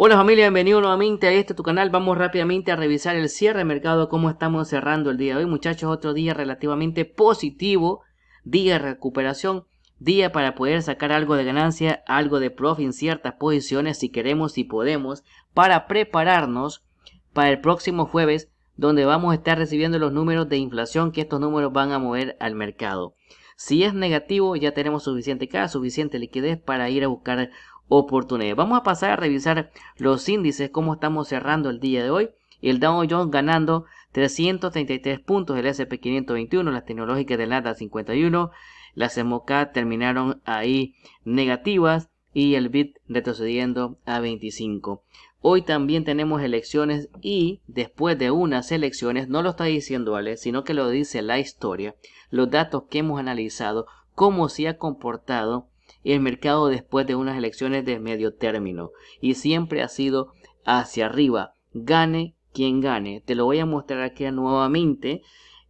Hola familia, bienvenido nuevamente a este tu canal. Vamos rápidamente a revisar el cierre de mercado, cómo estamos cerrando el día de hoy. Muchachos, otro día relativamente positivo, día de recuperación, día para poder sacar algo de ganancia, algo de profit en ciertas posiciones si queremos y si podemos, para prepararnos para el próximo jueves, donde vamos a estar recibiendo los números de inflación que estos números van a mover al mercado. Si es negativo, ya tenemos suficiente casa, suficiente liquidez para ir a buscar oportunidades. Vamos a pasar a revisar los índices, cómo estamos cerrando el día de hoy. El Dow Jones ganando 333 puntos, el SP 521, las tecnológicas del NADA 51, las EMOCA terminaron ahí negativas y el BIT retrocediendo a 25. Hoy también tenemos elecciones y después de unas elecciones, no lo está diciendo Ale, sino que lo dice la historia, los datos que hemos analizado, cómo se ha comportado el mercado después de unas elecciones de medio término. Y siempre ha sido hacia arriba. Gane quien gane. Te lo voy a mostrar aquí nuevamente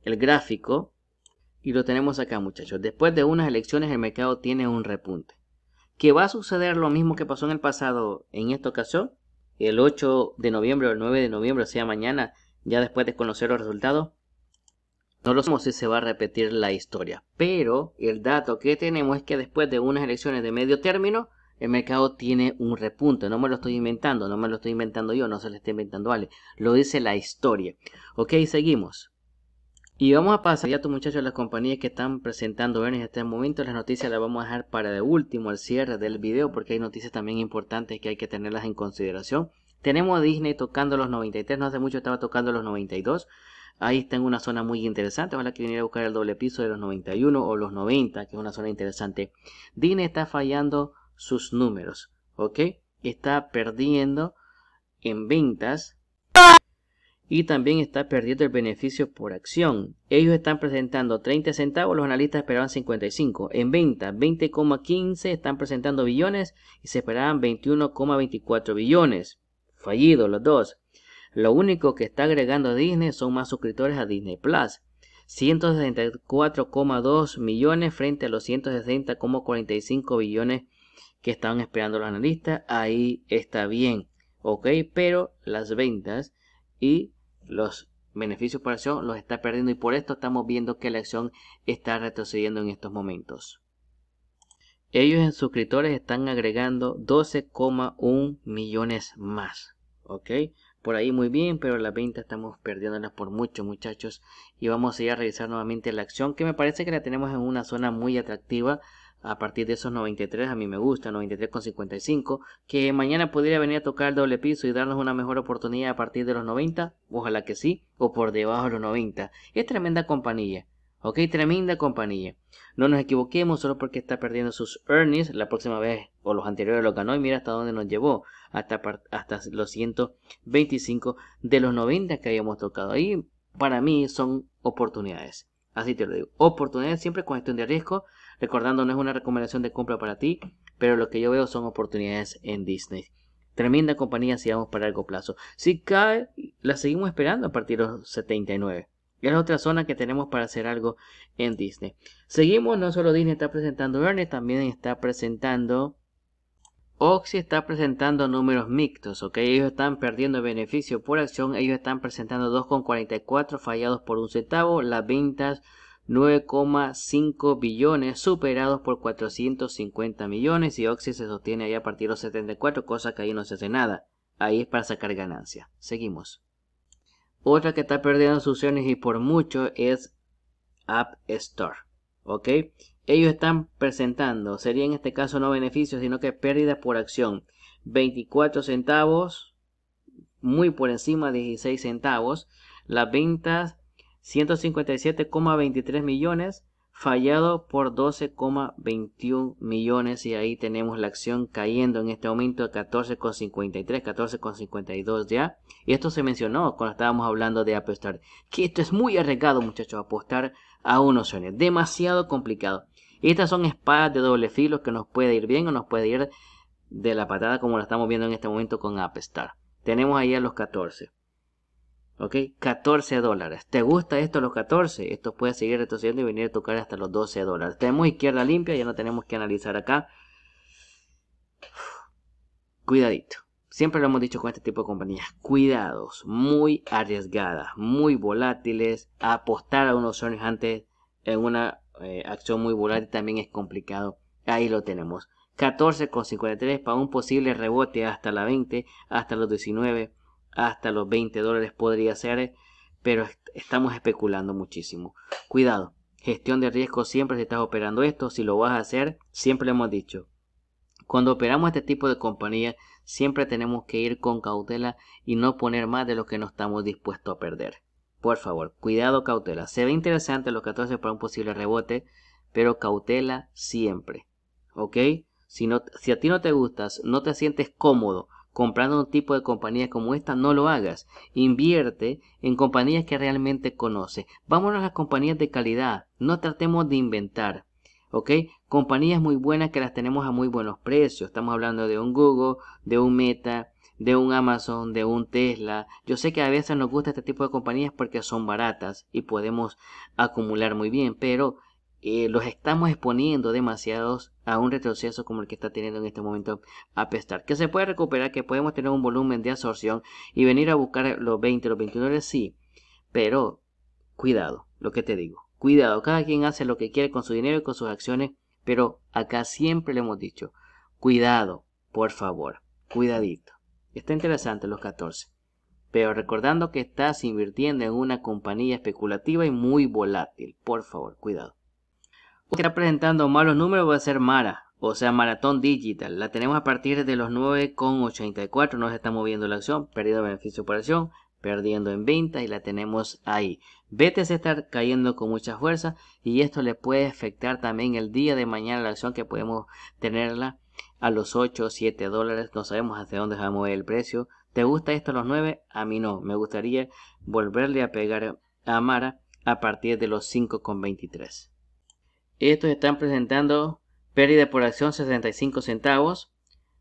el gráfico. Y lo tenemos acá muchachos. Después de unas elecciones el mercado tiene un repunte. ¿Que va a suceder lo mismo que pasó en el pasado en esta ocasión? El 8 de noviembre o el 9 de noviembre, o sea mañana, ya después de conocer los resultados. No lo sabemos si se va a repetir la historia, pero el dato que tenemos es que después de unas elecciones de medio término, el mercado tiene un repunte. No me lo estoy inventando, no me lo estoy inventando yo, no se lo está inventando Ale. Lo dice la historia. Ok, seguimos. Y vamos a pasar ya, muchachos, las compañías que están presentando en este momento. Las noticias las vamos a dejar para de último, al cierre del video, porque hay noticias también importantes que hay que tenerlas en consideración. Tenemos a Disney tocando los 93, no hace mucho estaba tocando los 92. Ahí está en una zona muy interesante. Ojalá que viene a buscar el doble piso de los 91 o los 90, que es una zona interesante. Dine está fallando sus números, ¿ok? Está perdiendo en ventas y también está perdiendo el beneficio por acción. Ellos están presentando 30 centavos, los analistas esperaban 55. En venta, 20,15 están presentando billones y se esperaban 21,24 billones. Fallido los dos. Lo único que está agregando Disney son más suscriptores a Disney Plus. 164,2 millones frente a los 160,45 billones que estaban esperando los analistas. Ahí está bien, ok, pero las ventas y los beneficios por acción los está perdiendo y por esto estamos viendo que la acción está retrocediendo en estos momentos. Ellos en suscriptores están agregando 12,1 millones más, ok por ahí muy bien, pero las venta estamos perdiéndolas por mucho, muchachos. Y vamos a ir a revisar nuevamente la acción, que me parece que la tenemos en una zona muy atractiva. A partir de esos 93, a mí me gusta, 93,55. Que mañana podría venir a tocar el doble piso y darnos una mejor oportunidad a partir de los 90. Ojalá que sí, o por debajo de los 90. Es tremenda compañía. Ok, tremenda compañía. No nos equivoquemos solo porque está perdiendo sus earnings la próxima vez o los anteriores lo ganó y mira hasta dónde nos llevó, hasta, hasta los 125 de los 90 que habíamos tocado. Ahí para mí son oportunidades. Así te lo digo. Oportunidades siempre con gestión de riesgo. Recordando, no es una recomendación de compra para ti, pero lo que yo veo son oportunidades en Disney. Tremenda compañía si vamos para largo plazo. Si cae, la seguimos esperando a partir de los 79. Es otra zona que tenemos para hacer algo en Disney. Seguimos, no solo Disney está presentando verne también está presentando Oxy está presentando números mixtos, ok, ellos están perdiendo beneficio por acción, ellos están presentando 2,44 fallados por un centavo, las ventas 9,5 billones superados por 450 millones y Oxy se sostiene ahí a partir de los 74, cosa que ahí no se hace nada, ahí es para sacar ganancia. Seguimos. Otra que está perdiendo sus opciones y por mucho es App Store. ¿Ok? Ellos están presentando, sería en este caso no beneficios, sino que pérdidas por acción. 24 centavos, muy por encima 16 centavos. Las ventas 157,23 millones fallado por 12,21 millones y ahí tenemos la acción cayendo en este momento a 14,53, 14,52 ya. Y esto se mencionó cuando estábamos hablando de apostar, que esto es muy arriesgado muchachos, apostar a unos opción, demasiado complicado. estas son espadas de doble filo que nos puede ir bien o nos puede ir de la patada como la estamos viendo en este momento con Apestar. Tenemos ahí a los 14. ¿Ok? 14 dólares. ¿Te gusta esto los 14? Esto puede seguir retrocediendo y venir a tocar hasta los 12 dólares. Tenemos izquierda limpia, ya no tenemos que analizar acá. Cuidadito. Siempre lo hemos dicho con este tipo de compañías. Cuidados, muy arriesgadas, muy volátiles. Apostar a unos años antes en una eh, acción muy volátil también es complicado. Ahí lo tenemos. 14,53 para un posible rebote hasta la 20, hasta los 19 hasta los 20 dólares podría ser, pero estamos especulando muchísimo. Cuidado, gestión de riesgo siempre si estás operando esto, si lo vas a hacer, siempre lo hemos dicho. Cuando operamos este tipo de compañía, siempre tenemos que ir con cautela y no poner más de lo que no estamos dispuestos a perder. Por favor, cuidado, cautela. Se ve interesante los 14 para un posible rebote, pero cautela siempre. ¿Ok? Si, no, si a ti no te gustas, no te sientes cómodo comprando un tipo de compañía como esta, no lo hagas. Invierte en compañías que realmente conoce. Vámonos a las compañías de calidad. No tratemos de inventar. ¿Ok? Compañías muy buenas que las tenemos a muy buenos precios. Estamos hablando de un Google, de un Meta, de un Amazon, de un Tesla. Yo sé que a veces nos gusta este tipo de compañías porque son baratas y podemos acumular muy bien, pero eh, los estamos exponiendo demasiados a un retroceso como el que está teniendo en este momento Apestar. Que se puede recuperar, que podemos tener un volumen de absorción y venir a buscar los 20, los 21 dólares, sí. Pero cuidado, lo que te digo. Cuidado, cada quien hace lo que quiere con su dinero y con sus acciones, pero acá siempre le hemos dicho, cuidado, por favor, cuidadito. Está interesante los 14 pero recordando que estás invirtiendo en una compañía especulativa y muy volátil. Por favor, cuidado está presentando malos números va a ser Mara, o sea Maratón Digital. La tenemos a partir de los 9,84, nos está moviendo la acción, perdiendo beneficio operación, acción, perdiendo en venta y la tenemos ahí. BTC está cayendo con mucha fuerza y esto le puede afectar también el día de mañana la acción que podemos tenerla a los 8 o 7 dólares. No sabemos hasta dónde se va a mover el precio. ¿Te gusta esto a los 9? A mí no. Me gustaría volverle a pegar a Mara a partir de los 5,23. Estos están presentando pérdida por acción 65 centavos,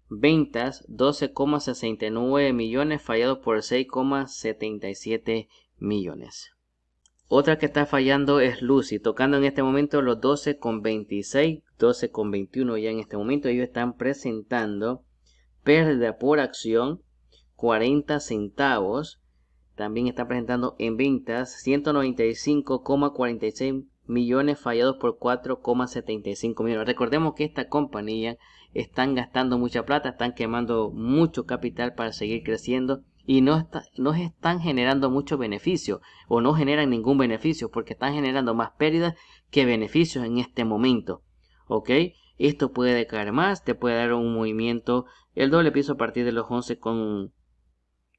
ventas 12,69 millones, fallado por 6,77 millones. Otra que está fallando es Lucy, tocando en este momento los 12,26, 12,21 ya en este momento. Ellos están presentando pérdida por acción 40 centavos. También están presentando en ventas 195,46 millones fallados por 4,75 millones. Recordemos que esta compañía están gastando mucha plata, están quemando mucho capital para seguir creciendo y no, está, están generando mucho beneficio o no generan ningún beneficio porque están generando más pérdidas que beneficios en este momento. ¿Ok? Esto puede caer más, te puede dar un movimiento, el doble piso a partir de los 11 con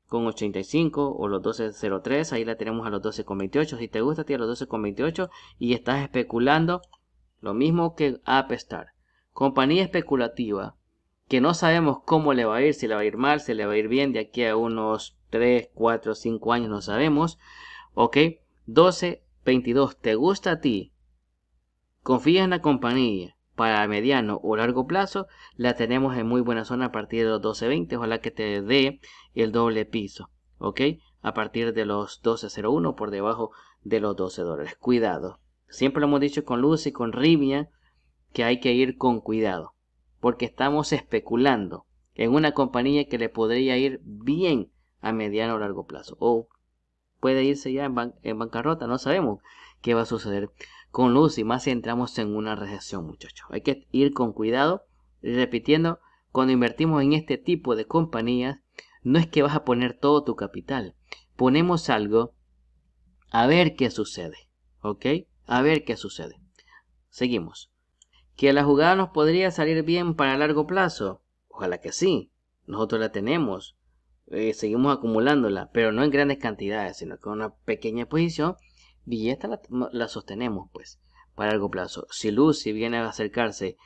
con 85 o los 12.03, ahí la tenemos a los 12.28, si te gusta a ti a los 12.28 y estás especulando, lo mismo que AppStar, compañía especulativa que no sabemos cómo le va a ir, si le va a ir mal, si le va a ir bien de aquí a unos 3, 4, 5 años, no sabemos, ok, 12.22, te gusta a ti, confía en la compañía, para mediano o largo plazo la tenemos en muy buena zona a partir de los 12.20. Ojalá que te dé el doble piso. ¿Ok? A partir de los 12.01 por debajo de los 12 dólares. Cuidado. Siempre lo hemos dicho con Luz y con Rivia que hay que ir con cuidado. Porque estamos especulando en una compañía que le podría ir bien a mediano o largo plazo. O puede irse ya en bancarrota. No sabemos qué va a suceder con luz y más entramos en una recesión, muchachos. Hay que ir con cuidado. Y repitiendo, cuando invertimos en este tipo de compañías, no es que vas a poner todo tu capital. Ponemos algo a ver qué sucede. ¿Ok? A ver qué sucede. Seguimos. ¿Que la jugada nos podría salir bien para largo plazo? Ojalá que sí. Nosotros la tenemos. Eh, seguimos acumulándola, pero no en grandes cantidades, sino con una pequeña posición y la, la sostenemos, pues, para largo plazo. Si Lucy viene a acercarse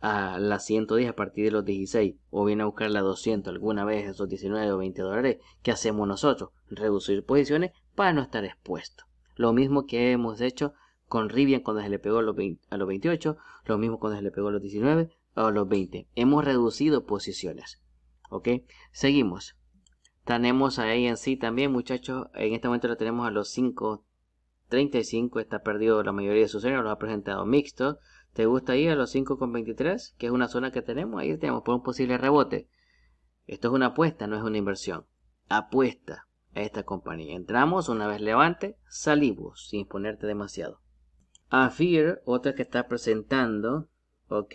a la 110 a partir de los 16 o viene a buscar la 200 alguna vez esos 19 o 20 dólares, ¿qué hacemos nosotros? Reducir posiciones para no estar expuesto. Lo mismo que hemos hecho con Rivian cuando se le pegó a los, 28, lo mismo cuando se le pegó a los 19 o a los 20. Hemos reducido posiciones. ¿Ok? Seguimos. Tenemos ahí en sí también, muchachos. En este momento lo tenemos a los 5, 35 está perdido, la mayoría de sus señores lo ha presentado mixto. ¿Te gusta ir a los 5,23? Que es una zona que tenemos, ahí tenemos por un posible rebote. Esto es una apuesta, no es una inversión. Apuesta a esta compañía. Entramos, una vez levante, salimos sin ponerte demasiado. a fear otra que está presentando, ok.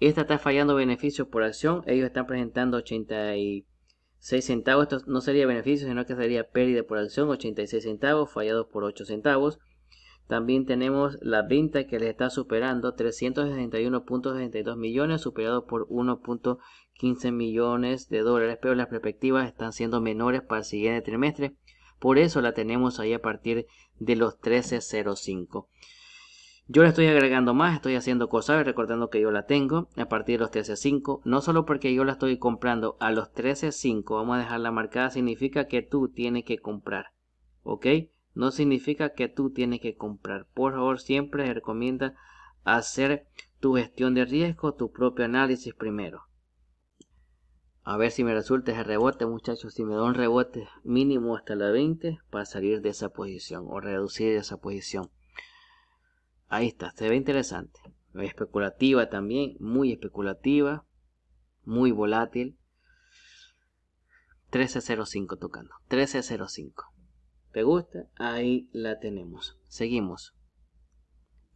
Esta está fallando beneficios por acción. Ellos están presentando 80 6 centavos, esto no sería beneficio, sino que sería pérdida por acción, 86 centavos, fallados por 8 centavos. También tenemos la venta que les está superando 361.62 millones, superado por 1.15 millones de dólares, pero las perspectivas están siendo menores para el siguiente trimestre. Por eso la tenemos ahí a partir de los 13.05. Yo le estoy agregando más, estoy haciendo cosas, recordando que yo la tengo a partir de los 13.5, no solo porque yo la estoy comprando a los 13.5, vamos a dejarla marcada, significa que tú tienes que comprar, ¿ok? No significa que tú tienes que comprar, por favor siempre recomienda hacer tu gestión de riesgo, tu propio análisis primero. A ver si me resulta ese rebote, muchachos, si me da un rebote mínimo hasta la 20 para salir de esa posición o reducir esa posición. Ahí está, se ve interesante. Especulativa también, muy especulativa, muy volátil. 1305 tocando, 1305. ¿Te gusta? Ahí la tenemos. Seguimos.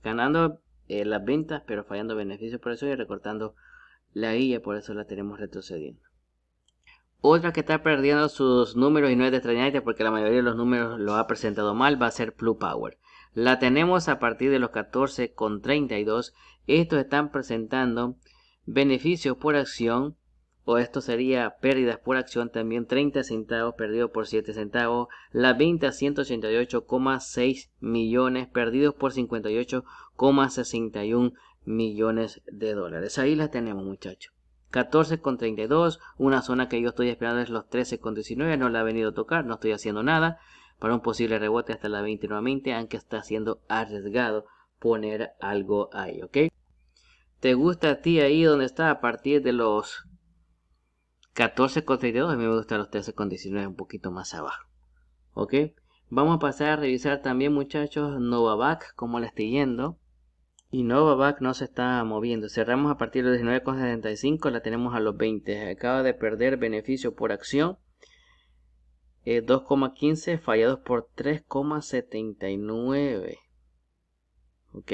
Ganando eh, las ventas, pero fallando beneficios por eso y recortando la guía, por eso la tenemos retrocediendo. Otra que está perdiendo sus números y no es de extrañarte porque la mayoría de los números lo ha presentado mal va a ser Blue Power la tenemos a partir de los 14,32. Estos están presentando beneficios por acción, o esto sería pérdidas por acción, también 30 centavos perdidos por 7 centavos, la venta 188,6 millones perdidos por 58,61 millones de dólares. Ahí la tenemos muchachos. 14,32, una zona que yo estoy esperando es los 13,19, no la ha venido a tocar, no estoy haciendo nada para un posible rebote hasta la 20 nuevamente, aunque está siendo arriesgado poner algo ahí, ¿ok? ¿Te gusta a ti ahí donde está a partir de los 14,32? A mí me gustan los 13,19 un poquito más abajo, ¿ok? Vamos a pasar a revisar también muchachos Novavac, cómo la estoy yendo. Y Novavac no se está moviendo. Cerramos a partir de los 19,75, la tenemos a los 20. Acaba de perder beneficio por acción 2,15 eh, fallados por 3,79. ¿Ok?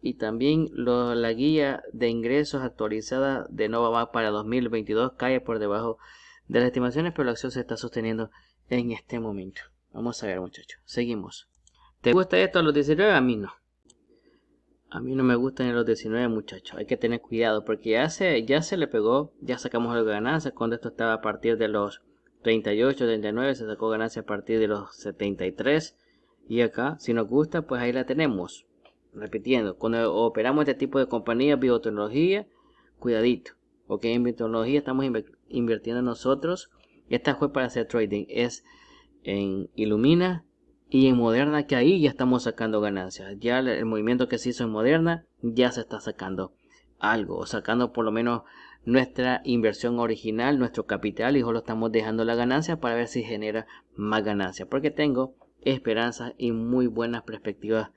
Y también la guía de ingresos actualizada de Va para 2022 cae por debajo de las estimaciones, pero la acción se está sosteniendo en este momento. Vamos a ver muchachos, seguimos. ¿Te gusta esto a los 19? A mí no. A mí no me gustan los 19 muchachos, hay que tener cuidado porque ya se, ya se le pegó, ya sacamos las ganancias ganancia cuando esto estaba a partir de los 38, 39, se sacó ganancia a partir de los 73. Y acá, si nos gusta, pues ahí la tenemos. Repitiendo, cuando operamos este tipo de compañías, biotecnología, cuidadito. Ok, en biotecnología estamos invirtiendo nosotros. Esta fue para hacer trading. Es en Illumina y en Moderna, que ahí ya estamos sacando ganancias. Ya el movimiento que se hizo en Moderna ya se está sacando algo, o sacando por lo menos nuestra inversión original, nuestro capital y solo estamos dejando la ganancia para ver si genera más ganancia. Porque tengo esperanzas y muy buenas perspectivas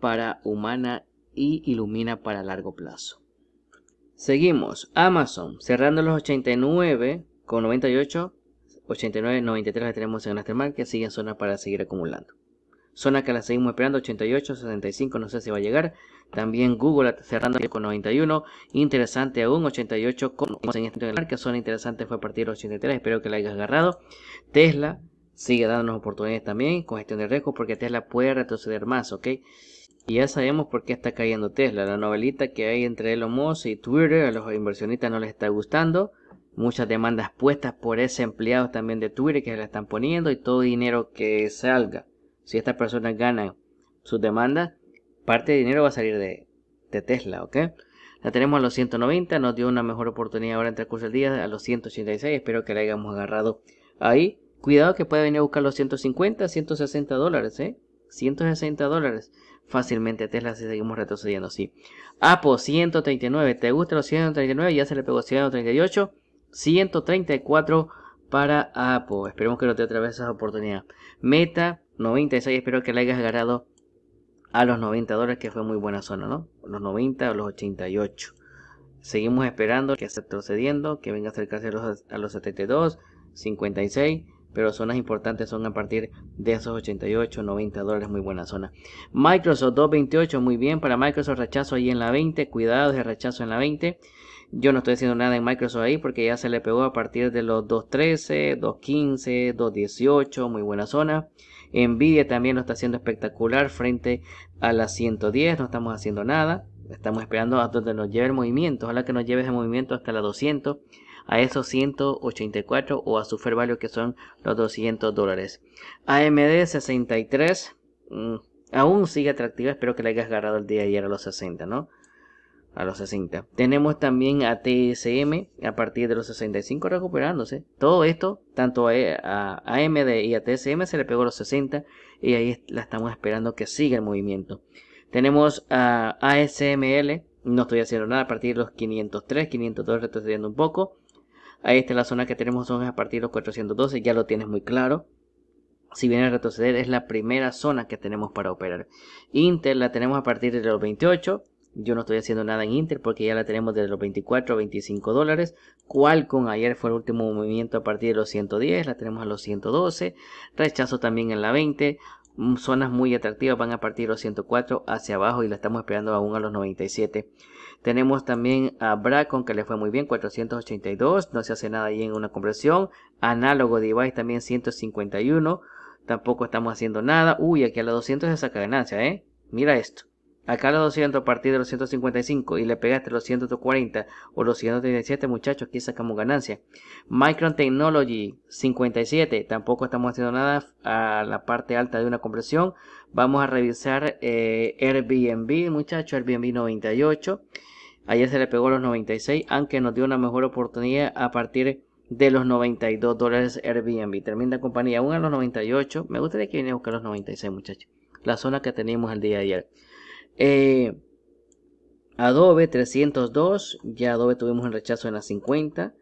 para humana y ilumina para largo plazo. Seguimos. Amazon cerrando los 89 con 98, 89, 93 la tenemos en mar que sigue en zona para seguir acumulando. Zona que la seguimos esperando, 88, 65, no sé si va a llegar. También Google cerrando con 91. Interesante aún, 88 con en este marca que son interesantes fue a partir del 83. Espero que la hayas agarrado. Tesla sigue dándonos oportunidades también con gestión de riesgo porque Tesla puede retroceder más, ¿ok? Y ya sabemos por qué está cayendo Tesla. La novelita que hay entre Elon Musk y Twitter a los inversionistas no les está gustando. Muchas demandas puestas por ese empleado también de Twitter que se la están poniendo y todo dinero que salga. Si estas personas ganan sus demandas, parte de dinero va a salir de, Tesla, ¿ok? La tenemos a los 190, nos dio una mejor oportunidad ahora entre el del día a los 186, espero que la hayamos agarrado ahí. Cuidado que puede venir a buscar los 150, 160 dólares, ¿eh? 160 dólares. Fácilmente Tesla si seguimos retrocediendo, sí. Apo, 139, ¿te gusta los 139? Ya se le pegó 138, 134 para Apo. Esperemos que no te otra vez esa oportunidad. Meta 96, espero que la hayas agarrado a los 90 dólares, que fue muy buena zona, ¿no? Los 90 o los 88. Seguimos esperando que esté procediendo que venga a acercarse a los, a los 72, 56, pero zonas importantes son a partir de esos 88, 90 dólares, muy buena zona. Microsoft 228, muy bien para Microsoft, rechazo ahí en la 20, cuidado de rechazo en la 20. Yo no estoy haciendo nada en Microsoft ahí porque ya se le pegó a partir de los 213, 215, 218, muy buena zona. Nvidia también lo está haciendo espectacular frente a las 110, no estamos haciendo nada. Estamos esperando a donde nos lleve el movimiento. Ojalá que nos lleve ese movimiento hasta la 200, a esos 184 o a su fair value que son los 200 dólares. AMD 63 mm, aún sigue atractiva. Espero que la hayas agarrado el día de ayer a los 60, ¿no? a los 60. Tenemos también a TSM a partir de los 65 recuperándose. Todo esto, tanto a e, AMD y a TSM se le pegó a los 60 y ahí la estamos esperando que siga el movimiento. Tenemos a ASML, no estoy haciendo nada a partir de los 503, 502 retrocediendo un poco. Ahí está la zona que tenemos a partir de los 412, ya lo tienes muy claro. Si viene a retroceder es la primera zona que tenemos para operar. Intel la tenemos a partir de los 28, yo no estoy haciendo nada en Inter porque ya la tenemos desde los 24 a 25 dólares. Qualcomm ayer fue el último movimiento a partir de los 110, la tenemos a los 112. Rechazo también en la 20. Mm, zonas muy atractivas van a partir de los 104 hacia abajo y la estamos esperando aún a los 97. Tenemos también a Bracon que le fue muy bien, 482. No se hace nada ahí en una compresión. Análogo Device también 151. Tampoco estamos haciendo nada. Uy, aquí a los 200 se saca ganancia, ¿eh? Mira esto acá los 200 a partir de los 155 y le pegaste los 140 o los 137 muchachos aquí sacamos ganancia Micron Technology 57 tampoco estamos haciendo nada a la parte alta de una compresión vamos a revisar eh, Airbnb muchachos Airbnb 98 ayer se le pegó los 96 aunque nos dio una mejor oportunidad a partir de los 92 dólares Airbnb termina compañía aún a los 98 me gustaría que viniera a buscar los 96 muchachos la zona que teníamos el día de ayer eh, Adobe 302, ya Adobe tuvimos un rechazo en las 50.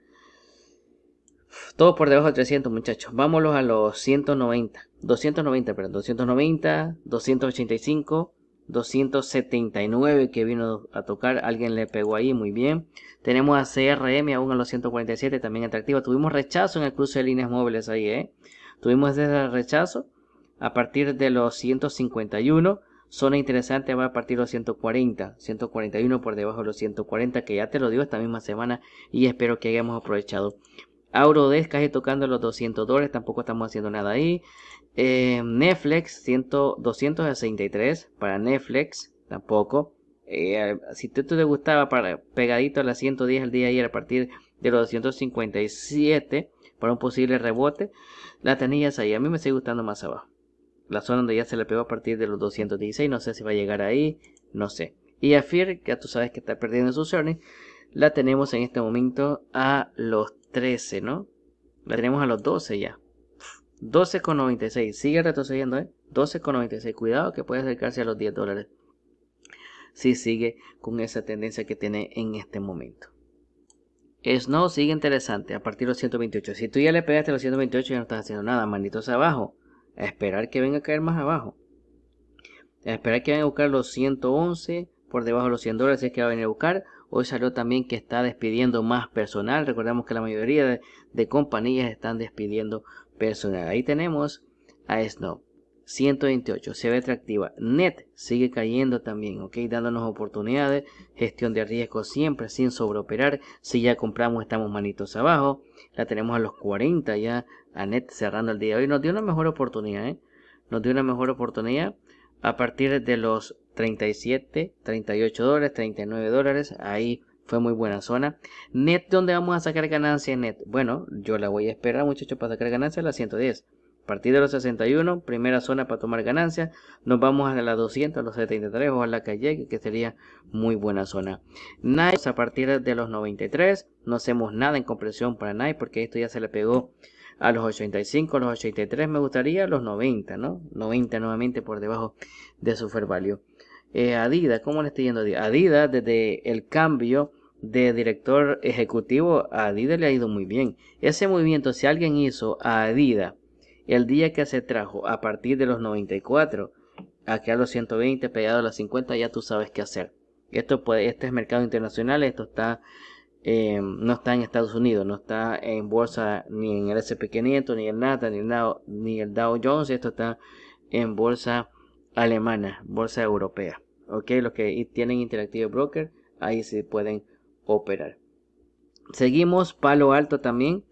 Todo por debajo de 300 muchachos. Vámonos a los 190. 290, perdón. 290, 285, 279 que vino a tocar. Alguien le pegó ahí, muy bien. Tenemos a CRM aún a los 147, también atractiva. Tuvimos rechazo en el cruce de líneas móviles ahí, ¿eh? Tuvimos ese rechazo a partir de los 151. Zona interesante va a partir de los 140, 141 por debajo de los 140 que ya te lo digo esta misma semana y espero que hayamos aprovechado. Aurodesk casi tocando los 200 dólares, tampoco estamos haciendo nada ahí. Eh, Netflix 263 para Netflix, tampoco. Eh, si tú te gustaba para, pegadito a las 110 Al día de ayer a partir de los 257 para un posible rebote, la tenías ahí. A mí me sigue gustando más abajo la zona donde ya se le pegó a partir de los 216, no sé si va a llegar ahí, no sé. Y a que ya tú sabes que está perdiendo su earnings, la tenemos en este momento a los 13, ¿no? La tenemos a los 12 ya. 12,96, sigue retrocediendo, ¿eh? 12,96, cuidado que puede acercarse a los 10 dólares. Si sigue con esa tendencia que tiene en este momento. Snow sigue interesante a partir de los 128. Si tú ya le pegaste los 128, ya no estás haciendo nada, manditos abajo esperar que venga a caer más abajo, a esperar que venga a buscar los 111 por debajo de los 100 dólares, es que va a venir a buscar. Hoy salió también que está despidiendo más personal. Recordemos que la mayoría de, compañías están despidiendo personal. Ahí tenemos a Snow. 128 se ve atractiva. Net sigue cayendo también, ok, dándonos oportunidades, gestión de riesgo siempre sin sobreoperar. Si ya compramos, estamos manitos abajo. Ya tenemos a los 40 ya. a net cerrando el día hoy. Nos dio una mejor oportunidad, ¿eh? Nos dio una mejor oportunidad a partir de los 37, 38 dólares, 39 dólares. Ahí fue muy buena zona. Net, ¿dónde vamos a sacar ganancia net? Bueno, yo la voy a esperar, muchachos, para sacar ganancia a las 110 partir de los 61, primera zona para tomar ganancias, nos vamos a la 200, a los 73, o a la calle que sería muy buena zona. Nike a partir de los 93, no hacemos nada en compresión para Nike porque esto ya se le pegó a los 85, a los 83 me gustaría, los 90, ¿no? 90 nuevamente por debajo de su fair value. Eh, Adidas, ¿cómo le estoy yendo a Adidas? desde el cambio de director ejecutivo a Adidas le ha ido muy bien. Ese movimiento, si alguien hizo a Adidas el día que se trajo a partir de los 94 aquí a los 120 pegado a los 50 ya tú sabes qué hacer esto puede, este es mercado internacional esto está em, no está en Estados Unidos no está en bolsa ni en el S&P 500 ni el Nata, ni el Dow, ni el Dow Jones esto está en bolsa alemana bolsa europea ok los que tienen Interactive Broker ahí se pueden operar seguimos palo alto también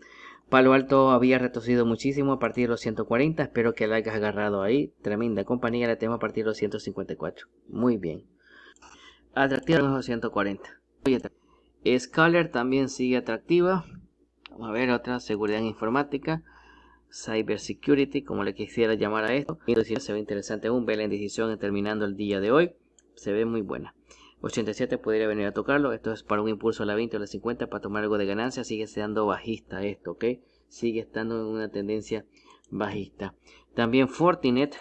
Palo Alto había retrocedido muchísimo a partir de los 140. Espero que la hayas agarrado ahí. Tremenda compañía la tengo a partir de los 154. Muy bien. Atractiva los 140. Scaler también sigue atractiva. Vamos a ver otra. Seguridad informática. cybersecurity, como le quisiera llamar a esto. Se ve interesante un Vela en decisión terminando el día de hoy. Se ve muy buena. 87 podría venir a tocarlo. Esto es para un impulso a la 20 o la 50 para tomar algo de ganancia. Sigue siendo bajista esto, ¿ok? Sigue estando en una tendencia bajista. También Fortinet,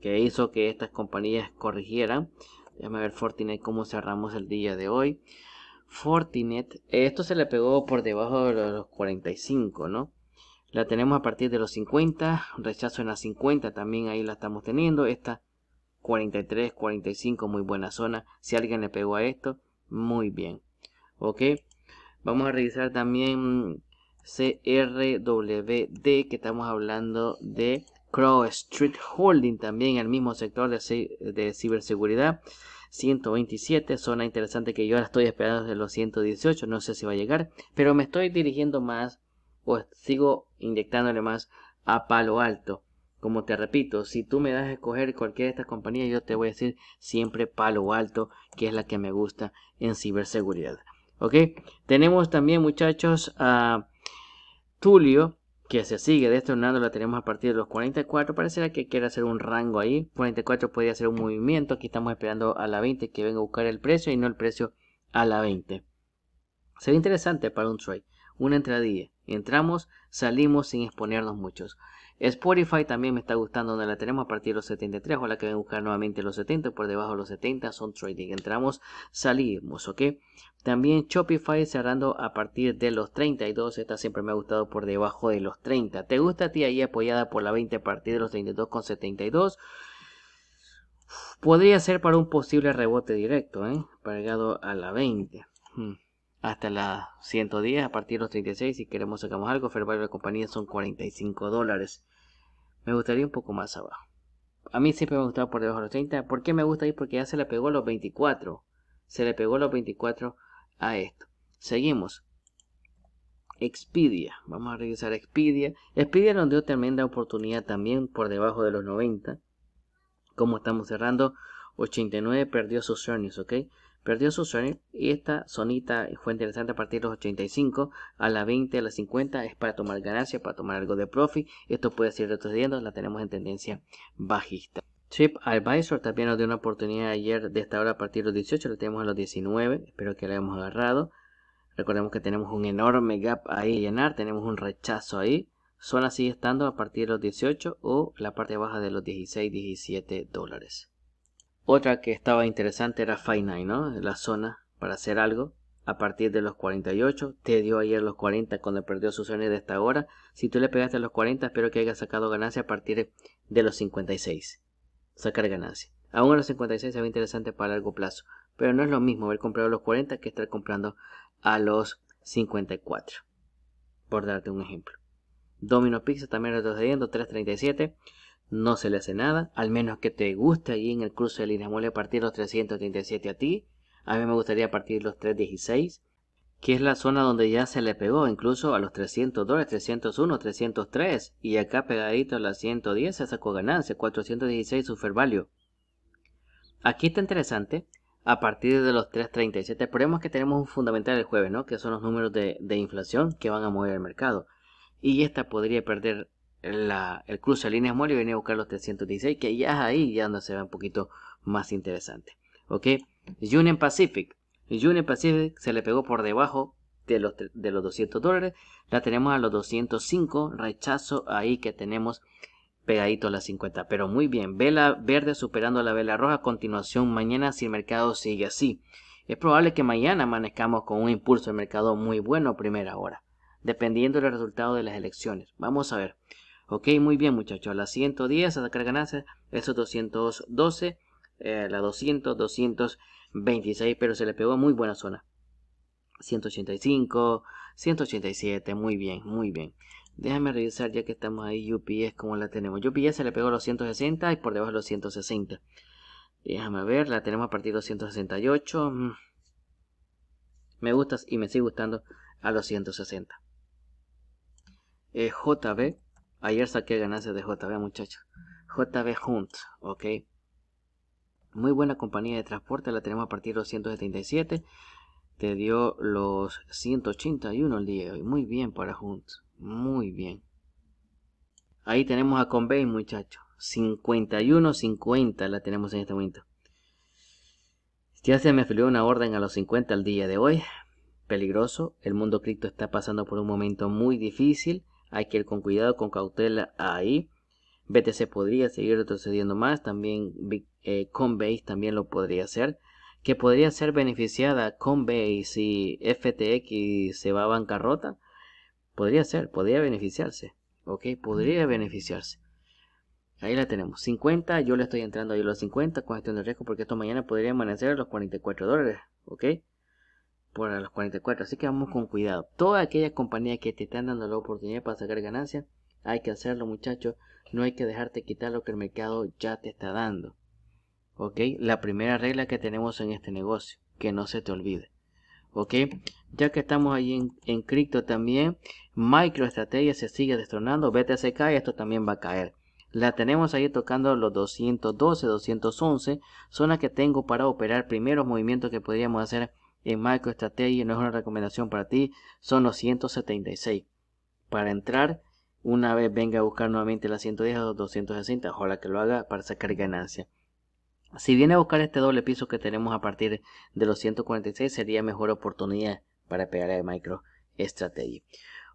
que hizo que estas compañías corrigieran. Déjame ver Fortinet cómo cerramos el día de hoy. Fortinet, esto se le pegó por debajo de los 45, ¿no? La tenemos a partir de los 50, rechazo en las 50 también ahí la estamos teniendo. Esta 43, 45, muy buena zona. Si alguien le pegó a esto, muy bien. Ok, vamos a revisar también CRWD, que estamos hablando de Crow Street Holding, también el mismo sector de, de ciberseguridad. 127, zona interesante que yo ahora estoy esperando de los 118, no sé si va a llegar, pero me estoy dirigiendo más o sigo inyectándole más a Palo Alto. Como te repito, si tú me das a escoger cualquiera de estas compañías, yo te voy a decir siempre Palo Alto, que es la que me gusta en ciberseguridad. ¿Ok? Tenemos también, muchachos, a Tulio, que se sigue destronando, la tenemos a partir de los 44. Parecerá que quiere hacer un rango ahí. 44 podría hacer un movimiento. Aquí estamos esperando a la 20 que venga a buscar el precio y no el precio a la 20. Sería interesante para un trade, una entradilla. Entramos, salimos sin exponernos muchos. Spotify también me está gustando donde la tenemos a partir de los 73. Ojalá que ven buscar nuevamente los 70. Por debajo de los 70 son trading. Entramos, salimos, ¿ok? También Shopify cerrando a partir de los 32. Esta siempre me ha gustado por debajo de los 30. ¿Te gusta a ti ahí apoyada por la 20 a partir de los 32,72? Podría ser para un posible rebote directo, ¿eh? Pagado a la 20. Hmm. hasta la 110 a partir de los 36 si queremos sacamos algo fair value de la compañía son 45 dólares me gustaría un poco más abajo. A mí siempre me ha gustado por debajo de los 30. ¿Por qué me gusta ahí? Porque ya se le pegó los 24. Se le pegó los 24 a esto. Seguimos. Expedia. Vamos a revisar Expedia. Expedia nos dio tremenda oportunidad también por debajo de los 90. Como estamos cerrando, 89 perdió sus earnings, ¿ok? perdió su sonido y esta sonita fue interesante a partir de los 85 a la 20 a las 50 es para tomar ganancias, para tomar algo de profit esto puede seguir retrocediendo la tenemos en tendencia bajista Trip Advisor también nos dio una oportunidad ayer de esta hora a partir de los 18, lo tenemos a los 19, espero que la hayamos agarrado. Recordemos que tenemos un enorme gap ahí a llenar, tenemos un rechazo ahí. Zona sigue estando a partir de los 18 o la parte baja de los 16, 17 dólares. Otra que estaba interesante era Finite, ¿no? La zona para hacer algo a partir de los 48. Te dio ayer los 40 cuando perdió su zonas de esta hora. Si tú le pegaste a los 40, espero que haya sacado ganancia a partir de los 56. Sacar ganancia. Aún a los 56 se ve interesante para largo plazo. Pero no es lo mismo haber comprado los 40 que estar comprando a los 54. Por darte un ejemplo. Domino Pizza también retrocediendo 337 no se le hace nada, al menos que te guste allí en el cruce de línea. mole partir los 337 a ti, a mí me gustaría partir los 316, que es la zona donde ya se le pegó incluso a los 300 dólares, 301, 303, y acá pegadito a las 110 se sacó ganancia, 416 super value. Aquí está interesante, a partir de los 337, esperemos que tenemos un fundamental el jueves, ¿no? Que son los números de, de inflación que van a mover el mercado. Y esta podría perder la, el cruce de líneas muere y venía a buscar los 316, que ya ahí ya no se ve un poquito más interesante. ¿Ok? Union Pacific. Union Pacific se le pegó por debajo de los, de 200 dólares. La tenemos a los 205. Rechazo ahí que tenemos pegadito a las 50. Pero muy bien. Vela verde superando la vela roja. continuación, mañana si el mercado sigue así. Es probable que mañana amanezcamos con un impulso de mercado muy bueno primera hora. Dependiendo del resultado de las elecciones. Vamos a ver. Ok, muy bien muchachos, eh, la 110 a carga ganancia. esos 212, la 200, 226, pero se le pegó muy buena zona. 185, 187, muy bien, muy bien. Déjame revisar ya que estamos ahí UPS como la tenemos. UPS se le pegó a los 160 y por debajo a los 160. Déjame ver, la tenemos a partir de los 168. Mm. Me gusta y me sigue gustando a los 160. Eh, JB Ayer saqué ganancia de JB, muchacho. JB Hunt, ok. Muy buena compañía de transporte, la tenemos a partir de los 177. Te dio los 181 el día de hoy. Muy bien para Hunt, muy bien. Ahí tenemos a Convey, muchacho. 51.50 la tenemos en este momento. Ya se me afilió una orden a los 50 al día de hoy. Peligroso. El mundo cripto está pasando por un momento muy difícil hay que ir con cuidado, con cautela ahí. BTC podría seguir retrocediendo más, también con eh, Coinbase también lo podría hacer, que podría ser beneficiada Coinbase si FTX se va a bancarrota, podría ser, podría beneficiarse, ok, podría beneficiarse. Ahí la tenemos, 50, yo le estoy entrando ahí los 50 con gestión de riesgo porque esto mañana podría amanecer a los 44 dólares, ok por los 44. Así que vamos con cuidado. Toda aquella compañía que te están dando la oportunidad para sacar ganancias, hay que hacerlo muchachos. No hay que dejarte quitar lo que el mercado ya te está dando. ¿Ok? La primera regla que tenemos en este negocio, que no se te olvide. ¿Ok? Ya que estamos ahí en, cripto también, MicroEstrategia se sigue destronando, BTC esto también va a caer. La tenemos ahí tocando los 212, 211, son las que tengo para operar primeros movimientos que podríamos hacer en Estrategia no es una recomendación para ti, son los 176. Para entrar, una vez venga a buscar nuevamente la 110 o 260, ojalá que lo haga para sacar ganancia. Si viene a buscar este doble piso que tenemos a partir de los 146, sería mejor oportunidad para pegar a MicroStrategy.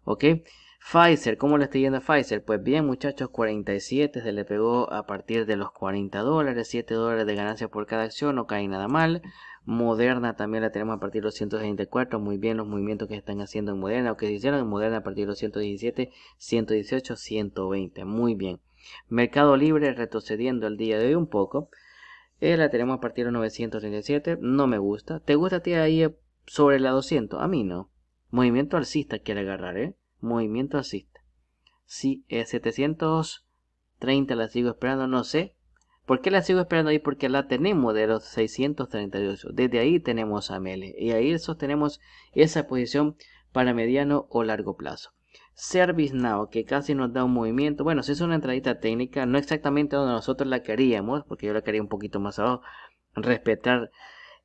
¿Ok? Pfizer, ¿cómo le estoy yendo a Pfizer? Pues bien, muchachos, 47 se le pegó a partir de los 40 dólares, 7 dólares de ganancia por cada acción, no cae nada mal. Moderna también la tenemos a partir de los Muy bien los movimientos que están haciendo en Moderna o que se hicieron en Moderna a partir de los 117, 118, 120. Muy bien. Mercado Libre retrocediendo el día de hoy un poco. Eh, la tenemos a partir de 937. No me gusta. ¿Te gusta ti ahí eh, sobre la 200? A mí no. Movimiento alcista quiere agarrar, agarraré eh. Movimiento alcista. Si es 730 la sigo esperando. No sé. ¿Por qué la sigo esperando ahí? Porque la tenemos de los 638. Desde ahí tenemos a Mele. Y ahí sostenemos esa posición para mediano o largo plazo. Service Now, que casi nos da un movimiento. Bueno, si es una entradita técnica, no exactamente donde nosotros la queríamos, porque yo la quería un poquito más abajo. Respetar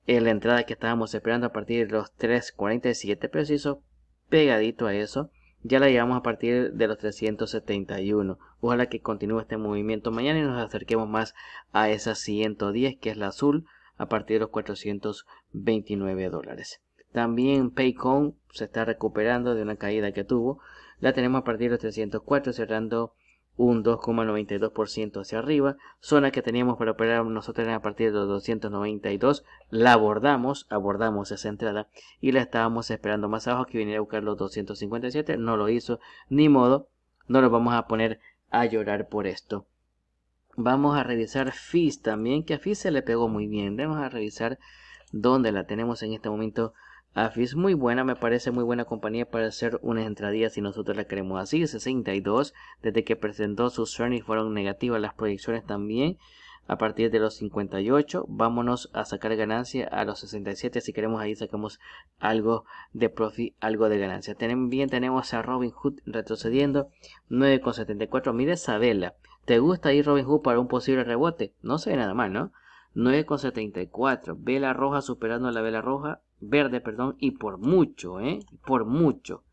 la entrada que estábamos esperando a partir de los 3.47 preciso, pegadito a eso. Ya la llevamos a partir de los 371. Ojalá que continúe este movimiento mañana y nos acerquemos más a esa 110 que es la azul a partir de los 429 dólares. También Paycom se está recuperando de una caída que tuvo. La tenemos a partir de los 304 cerrando un 2,92% hacia arriba. Zona que teníamos para operar nosotros a partir de los 292. La abordamos, abordamos esa entrada y la estábamos esperando más abajo que viniera a buscar los 257. No lo hizo, ni modo. No lo vamos a poner a llorar por esto. Vamos a revisar FIS también, que a FIS se le pegó muy bien. Vamos a revisar dónde la tenemos en este momento AFI muy buena, me parece muy buena compañía para hacer unas entradas si nosotros la queremos así. 62, desde que presentó sus earnings fueron negativas las proyecciones también. A partir de los 58, vámonos a sacar ganancia a los 67. Si queremos ahí sacamos algo de profit, algo de ganancia. bien tenemos a Robin Hood retrocediendo 9,74. mira esa vela. ¿Te gusta ahí Robin Hood para un posible rebote? No se ve nada mal, ¿no? 9,74. Vela roja superando la vela roja verde, perdón, y por mucho, ¿eh? Por mucho.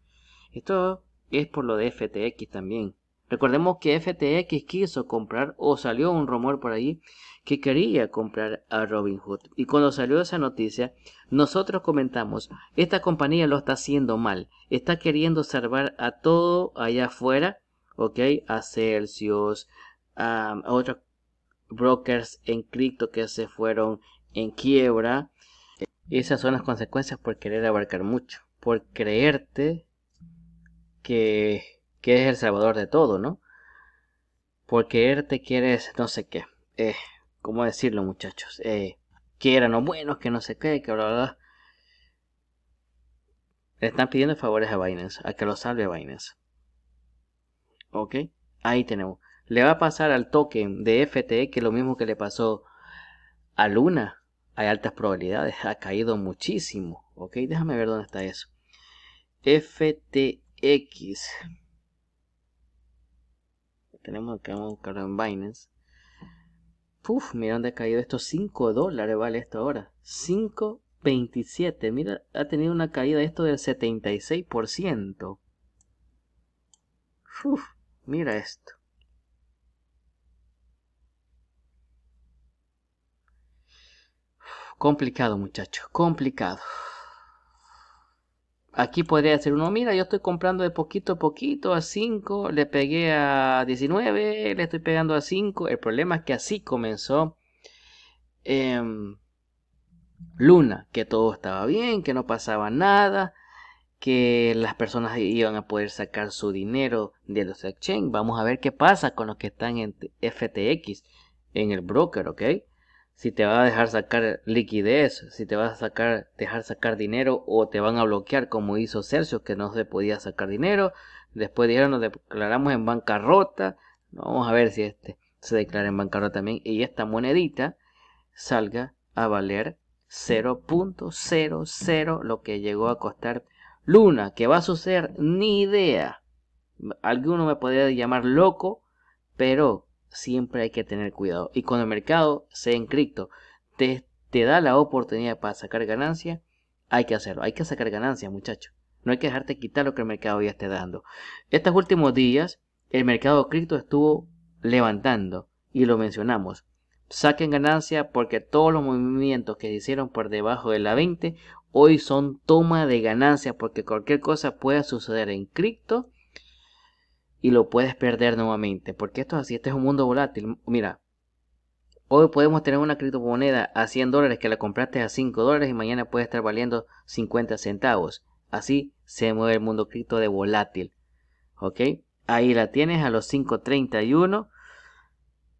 Esto es por lo de FTX también. Recordemos que FTX quiso comprar o salió un rumor por ahí que quería comprar a Robin Hood. Y cuando salió esa noticia, nosotros comentamos, esta compañía lo está haciendo mal, está queriendo salvar a todo allá afuera, ¿ok? A Celsius, a otros brokers en cripto que se fueron en quiebra, esas son las consecuencias por querer abarcar mucho, por creerte que, que es el salvador de todo, ¿no? Por creerte que eres no sé qué. Eh, ¿Cómo decirlo, muchachos? Eh, que eran los buenos, que no sé qué, que bla, Le están pidiendo favores a Binance, a que lo salve Binance. ¿Ok? Ahí tenemos. Le va a pasar al token de FTE que lo mismo que le pasó a Luna hay altas probabilidades, ha caído muchísimo, ok, déjame ver dónde está eso. FTX, tenemos que buscarlo en Binance. Puf, mira dónde ha caído esto, 5 dólares vale esto ahora, 5.27, mira, ha tenido una caída esto del 76%. Uf, mira esto. Complicado, muchachos, complicado. Aquí podría decir uno, mira, yo estoy comprando de poquito a poquito, a 5, le pegué a 19, le estoy pegando a 5. El problema es que así comenzó em, Luna, que todo estaba bien, que no pasaba nada, que las personas iban a poder sacar su dinero de los exchange. Vamos a ver qué pasa con los que están en FTX, en el broker, ¿ok? si te va a dejar sacar liquidez, si te va a sacar, dejar sacar dinero o te van a bloquear como hizo Celsius que no se podía sacar dinero. Después dijeron nos declaramos en bancarrota. Vamos a ver si este se declara en bancarrota también y esta monedita salga a valer 0.00 lo que llegó a costar Luna. ¿Qué va a suceder? Ni idea. Alguno me podría llamar loco, pero siempre hay que tener cuidado. Y cuando el mercado, sea en cripto, te, te da la oportunidad para sacar ganancia, hay que hacerlo. Hay que sacar ganancia muchachos. No hay que dejarte quitar lo que el mercado ya esté dando. Estos últimos días, el mercado cripto estuvo levantando y lo mencionamos. Saquen ganancia porque todos los movimientos que se hicieron por debajo de la 20 hoy son toma de ganancia porque cualquier cosa pueda suceder en cripto y lo puedes perder nuevamente. Porque esto es así, este es un mundo volátil. Mira, hoy podemos tener una criptomoneda a 100 dólares que la compraste a 5 dólares y mañana puede estar valiendo 50 centavos. Así se mueve el mundo cripto de volátil. ¿Ok? Ahí la tienes a los 5.31.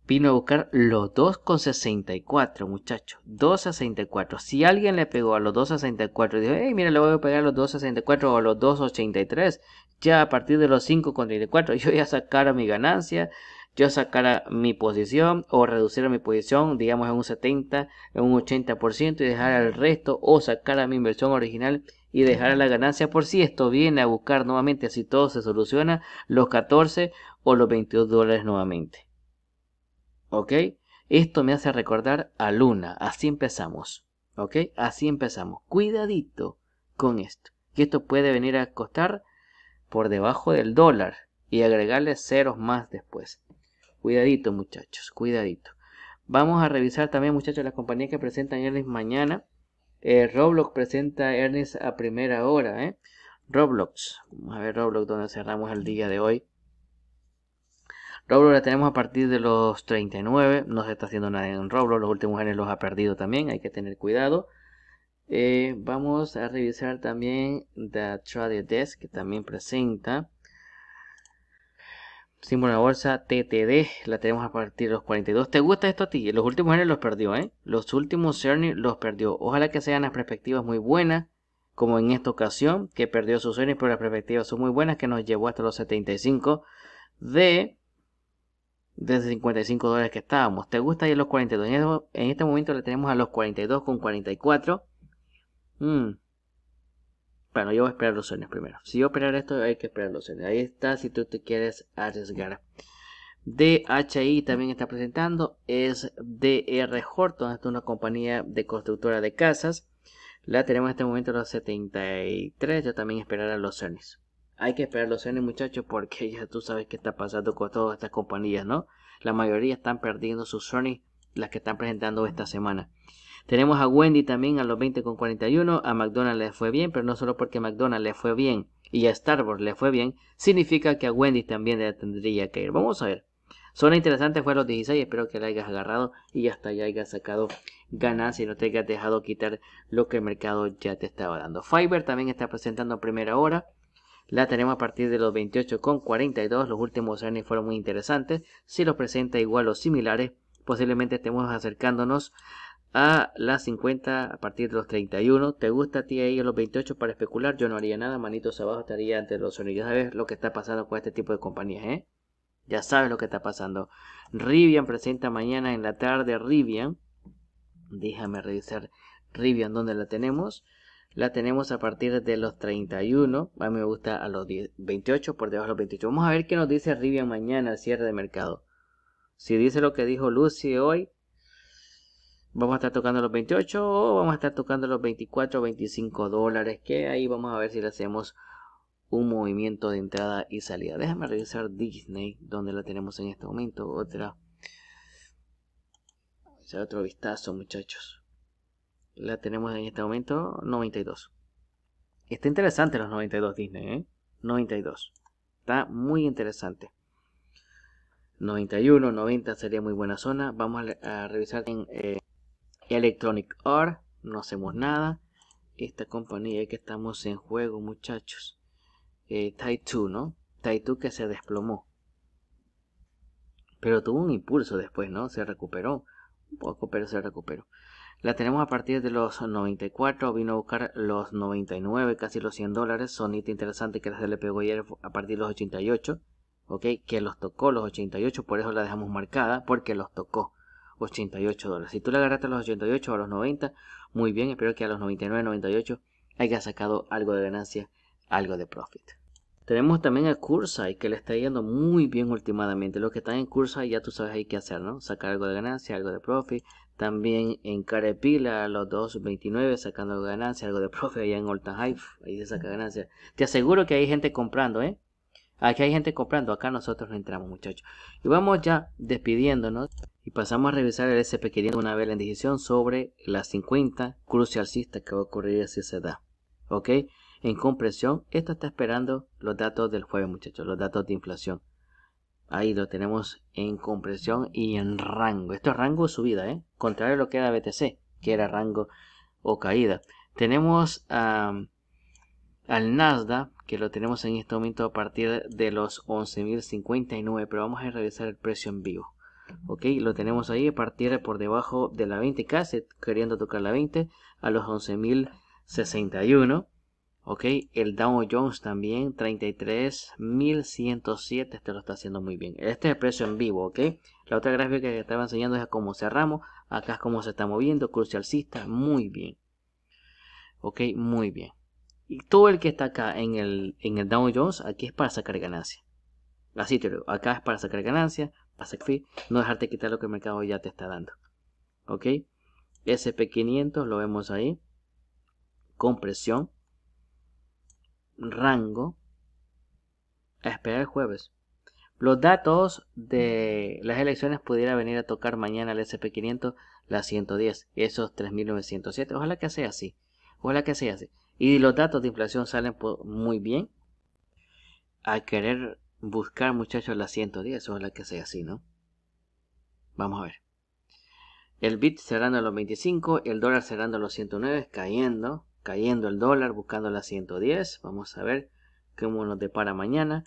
Vino a buscar los 2.64, muchachos. 2.64. Si alguien le pegó a los 2.64 y dijo, hey, mira, le voy a pegar a los 2.64 o a los 2.83, ya a partir de los 5,34 yo ya a mi ganancia, yo sacara mi posición o a mi posición, digamos a un 70, A un 80% y dejar el resto o sacar a mi inversión original y a la ganancia por si esto viene a buscar nuevamente, Así todo se soluciona, los 14 o los 22 dólares nuevamente. ¿Ok? Esto me hace recordar a Luna, así empezamos. ¿Ok? Así empezamos. Cuidadito con esto. Que esto puede venir a costar por debajo del dólar y agregarle ceros más después. Cuidadito muchachos, cuidadito. Vamos a revisar también muchachos las compañías que presentan earnings mañana. Eh, Roblox presenta earnings a primera hora. ¿eh? Roblox, a ver Roblox donde cerramos el día de hoy. Roblox la tenemos a partir de los 39, no se está haciendo nada en Roblox, los últimos años los ha perdido también, hay que tener cuidado. Eh, vamos a revisar también The Trade Desk que también presenta símbolo de bolsa TTD. La tenemos a partir de los 42. ¿Te gusta esto a ti? Los últimos años los perdió, ¿eh? Los últimos earnings los perdió. Ojalá que sean las perspectivas muy buenas, como en esta ocasión, que perdió sus earnings, pero las perspectivas son muy buenas, que nos llevó hasta los 75 de... Desde 55 dólares que estábamos. ¿Te gusta ir a los 42? Este, en este momento le tenemos a los 42 con 44. Mm. Bueno, yo voy a esperar los earnings primero. Si yo operar esto, hay que esperar los earnings Ahí está, si tú te quieres arriesgar. DHI también está presentando. Es DR Horton, es una compañía de constructora de casas. La tenemos en este momento en los 73. Yo también esperar a los earnings Hay que esperar los earnings muchachos, porque ya tú sabes qué está pasando con todas estas compañías, ¿no? La mayoría están perdiendo sus Sony, las que están presentando esta semana. Tenemos a Wendy también a los con 20,41. A McDonald's le fue bien, pero no solo porque McDonald's le fue bien y a Starbucks le fue bien, significa que a Wendy también le tendría que ir. Vamos a ver. son interesante fue a los 16, espero que la hayas agarrado y hasta ya hayas sacado ganas y no te hayas dejado quitar lo que el mercado ya te estaba dando. Fiverr también está presentando primera hora. La tenemos a partir de los 28,42. Los últimos años fueron muy interesantes. Si los presenta igual o similares, posiblemente estemos acercándonos a las 50 a partir de los 31. ¿Te gusta a ti ahí a los 28 para especular? Yo no haría nada, manitos abajo estaría ante los sonidos. Ya sabes lo que está pasando con este tipo de compañías, ¿eh? Ya sabes lo que está pasando. Rivian presenta mañana en la tarde Rivian. Déjame revisar Rivian dónde la tenemos. La tenemos a partir de los 31. A mí me gusta a los 28, por debajo de los 28. Vamos a ver qué nos dice Rivian mañana al cierre de mercado. Si dice lo que dijo Lucy hoy, Vamos a estar tocando los 28 o vamos a estar tocando los 24 o 25 dólares. Que ahí vamos a ver si le hacemos un movimiento de entrada y salida. Déjame revisar Disney, donde la tenemos en este momento. Otra. Otro vistazo, muchachos. La tenemos en este momento 92. Está interesante los 92 Disney, ¿eh? 92. Está muy interesante. 91, 90 sería muy buena zona. Vamos a, revisar en eh, Electronic Arts, no hacemos nada. Esta compañía que estamos en juego, muchachos. Eh, Taitu, ¿no? Taitu que se desplomó. Pero tuvo un impulso después, ¿no? Se recuperó. Un poco, pero se recuperó. La tenemos a partir de los 94, vino a buscar los 99, casi los 100 dólares. Sonita interesante que se le pegó ayer a partir de los 88, ¿ok? Que los tocó los 88, por eso la dejamos marcada, porque los tocó. 88 dólares. Si tú le agarraste a los 88 o a los 90, muy bien, espero que a los 99, 98 haya sacado algo de ganancia, algo de profit. Tenemos también a y que le está yendo muy bien últimamente. Los que están en Cursai ya tú sabes hay que hacer, ¿no? Sacar algo de ganancia, algo de profit. También en Carepila, los 2.29 sacando ganancia, algo de profit. Allá en Olta Hive. ahí se saca ganancia. Te aseguro que hay gente comprando, ¿eh? Aquí hay gente comprando, acá nosotros no entramos, muchachos. Y vamos ya despidiéndonos pasamos a revisar el SP queriendo una vela en decisión sobre las 50 cruce alcista que va a ocurrir si se da. ¿Ok? En compresión, esto está esperando los datos del jueves, muchachos, los datos de inflación. Ahí lo tenemos en compresión y en rango. Esto es rango subida, ¿eh? Contrario a lo que era BTC, que era rango o caída. Tenemos al Nasdaq, que lo tenemos en este momento a partir de los 11.059, pero vamos a revisar el precio en vivo ok lo tenemos ahí a partir por debajo de la 20 casi queriendo tocar la 20 a los 11.061 ok el Dow Jones también 33.107 este lo está haciendo muy bien este es el precio en vivo ok la otra gráfica que estaba enseñando es cómo cerramos acá es cómo se está moviendo crucialcista muy bien ok muy bien y todo el que está acá en el, en el Dow Jones aquí es para sacar ganancia. Así te lo acá es para sacar ganancia no dejarte quitar lo que el mercado ya te está dando. ¿Ok? SP500 lo vemos ahí. Compresión. Rango. A esperar el jueves. Los datos de las elecciones pudiera venir a tocar mañana el SP500, la 110, esos 3.907. Ojalá que sea así. Ojalá que sea así. Y los datos de inflación salen muy bien. A querer buscar, muchachos, la 110, ojalá que sea así, ¿no? Vamos a ver. El bit cerrando a los 25, el dólar cerrando a los 109, cayendo, cayendo el dólar, buscando la 110. Vamos a ver cómo nos depara mañana.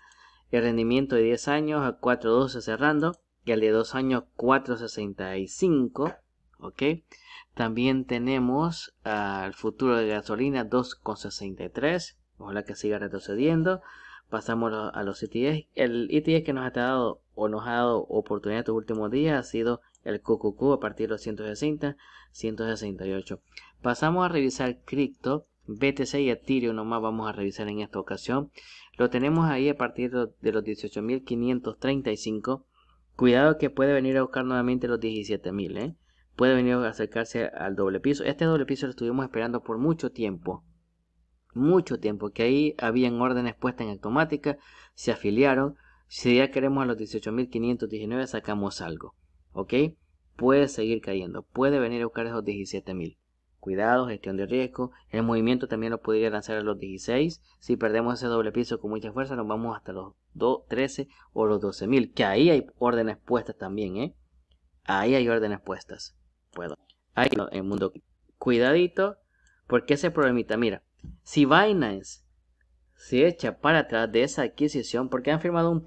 El rendimiento de 10 años a 4.12 cerrando y el de 2 años 4.65. ¿ok? También tenemos al futuro de gasolina 2.63. Ojalá que siga retrocediendo pasamos a los ETS, El ETS que nos ha dado o nos ha dado oportunidad estos últimos días ha sido el QQQ a partir de los 160, 168. Pasamos a revisar Crypto, BTC y Ethereum nomás vamos a revisar en esta ocasión. Lo tenemos ahí a partir de los 18.535. Cuidado que puede venir a buscar nuevamente los 17.000, ¿eh? Puede venir a acercarse al doble piso. Este doble piso lo estuvimos esperando por mucho tiempo mucho tiempo, que ahí habían órdenes puestas en automática, se afiliaron, si ya queremos a los 18.519 sacamos algo, ¿ok? Puede seguir cayendo, puede venir a buscar esos 17.000. Cuidado, gestión de riesgo, el movimiento también lo podría lanzar a los 16, si perdemos ese doble piso con mucha fuerza nos vamos hasta los 13 o los 12.000, que ahí hay órdenes puestas también, ¿eh? Ahí hay órdenes puestas. Puedo. Ahí el mundo. Cuidadito, porque ese problemita, mira, si Binance se echa para atrás de esa adquisición, porque han firmado un,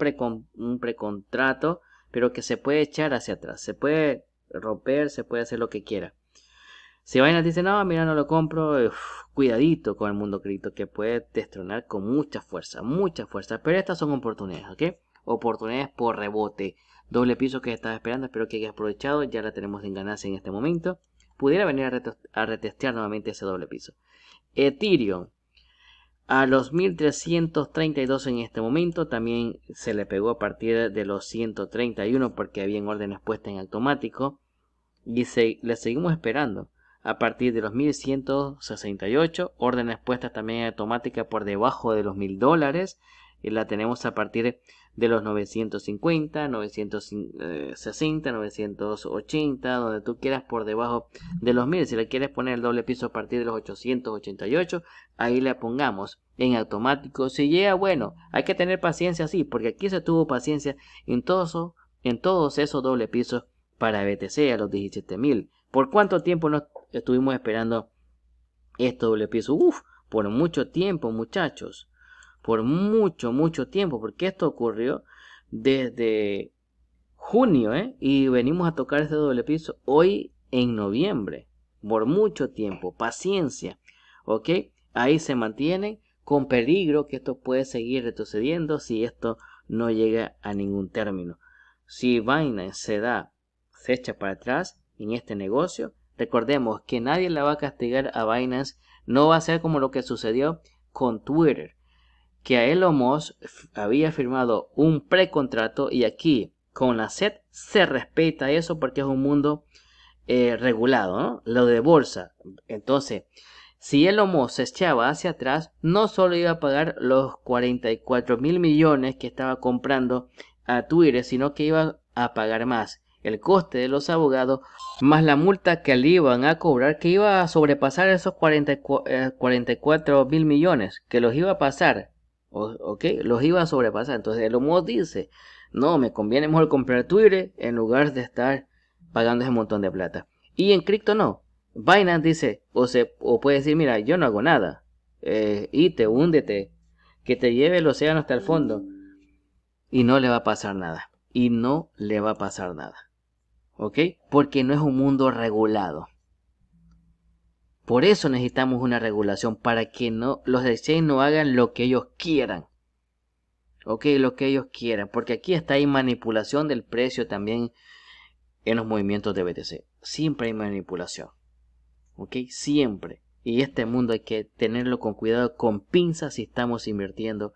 precontrato, pero que se puede echar hacia atrás, se puede romper, se puede hacer lo que quiera. Si Binance dice, no, mira, no lo compro, cuidadito con el mundo cripto que puede destronar con mucha fuerza, mucha fuerza. Pero estas son oportunidades, ¿ok? Oportunidades por rebote. Doble piso que estaba esperando, espero que haya aprovechado, ya la tenemos en ganancia en este momento. Pudiera venir a retestear nuevamente ese doble piso. Ethereum a los 1332 en este momento. También se le pegó a partir de los 131 porque habían órdenes puestas en automático. Y se, le seguimos esperando a partir de los 1168. Órdenes puestas también en automática por debajo de los 1000 dólares. Y la tenemos a partir de de los 950, 960, 980, donde tú quieras por debajo de los 1000. Si le quieres poner el doble piso a partir de los 888, ahí le pongamos en automático. Si llega, bueno, hay que tener paciencia, sí, porque aquí se tuvo paciencia en, todo, en todos esos doble pisos para BTC a los 17.000. ¿Por cuánto tiempo nos estuvimos esperando este doble piso? Uf, por mucho tiempo, muchachos por mucho, mucho tiempo, porque esto ocurrió desde junio, ¿eh? Y venimos a tocar este doble piso hoy en noviembre, por mucho tiempo, paciencia, ¿ok? Ahí se mantiene. con peligro que esto puede seguir retrocediendo si esto no llega a ningún término. Si Binance se da, se echa para atrás en este negocio, recordemos que nadie la va a castigar a Binance, no va a ser como lo que sucedió con Twitter que a Elon Musk había firmado un precontrato y aquí con la SED se respeta eso porque es un mundo eh, regulado, Lo de bolsa. Entonces, si Elon Musk se echaba hacia atrás, no solo iba a pagar los 44 mil millones que estaba comprando a Twitter, sino que iba a pagar más. El coste de los abogados, más la multa que le iban a cobrar, que iba a sobrepasar esos 44 eh, mil millones, que los iba a pasar ok, los iba a sobrepasar. Entonces el Musk dice, no, me conviene mejor comprar Twitter en lugar de estar pagando ese montón de plata. Y en cripto no. Binance dice, o, se, o puede decir, mira, yo no hago nada. Eh, y te húndete, que te lleve el océano hasta el fondo. Y no le va a pasar nada. Y no le va a pasar nada. ¿Ok? Porque no es un mundo regulado. Por eso necesitamos una regulación, para que no, los exchanges no hagan lo que ellos quieran. Ok, lo que ellos quieran, porque aquí está hay manipulación del precio también en los movimientos de BTC. Siempre hay manipulación. Ok, siempre. Y este mundo hay que tenerlo con cuidado, con pinzas si estamos invirtiendo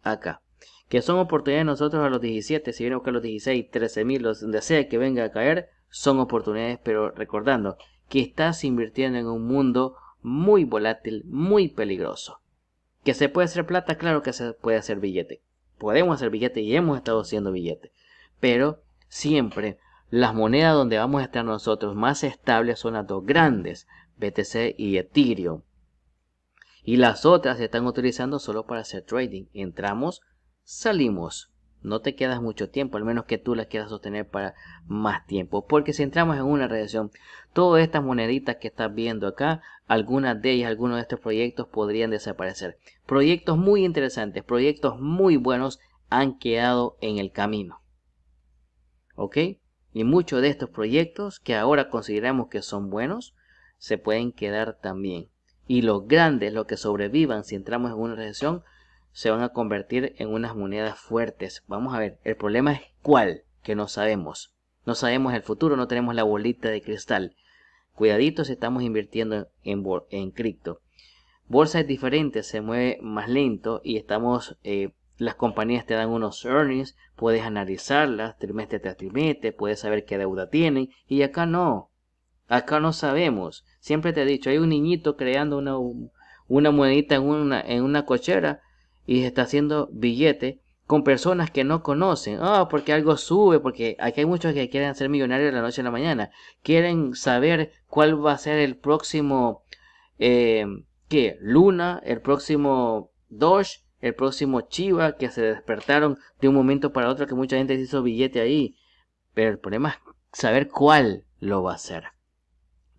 acá. Que son oportunidades nosotros a los 17, si viene a los 16, 13 mil, donde sea que venga a caer, son oportunidades, pero recordando, que estás invirtiendo en un mundo muy volátil, muy peligroso. Que se puede hacer plata, claro que se puede hacer billete. Podemos hacer billete y hemos estado haciendo billete. Pero siempre las monedas donde vamos a estar nosotros más estables son las dos grandes, BTC y Ethereum. Y las otras se están utilizando solo para hacer trading. Entramos, salimos no te quedas mucho tiempo, al menos que tú las quieras sostener para más tiempo. Porque si entramos en una recesión, todas estas moneditas que estás viendo acá, algunas de ellas, algunos de estos proyectos podrían desaparecer. Proyectos muy interesantes, proyectos muy buenos han quedado en el camino. ¿Ok? Y muchos de estos proyectos que ahora consideramos que son buenos, se pueden quedar también. Y los grandes, los que sobrevivan si entramos en una recesión, se van a convertir en unas monedas fuertes. Vamos a ver, el problema es cuál, que no sabemos. No sabemos el futuro, no tenemos la bolita de cristal. Cuidadito si estamos invirtiendo en, en cripto. Bolsa es diferente, se mueve más lento y estamos, eh, las compañías te dan unos earnings, puedes analizarlas trimestre tras trimestre, puedes saber qué deuda tienen y acá no. Acá no sabemos. Siempre te he dicho, hay un niñito creando una, una monedita en una, en una cochera y está haciendo billete con personas que no conocen. Ah, porque algo sube, porque aquí hay muchos que quieren ser millonarios de la noche a la mañana. Quieren saber cuál va a ser el próximo, eh, ¿qué? Luna, el próximo Doge, el próximo Chiva, que se despertaron de un momento para otro, que mucha gente hizo billete ahí. Pero el problema es saber cuál lo va a hacer.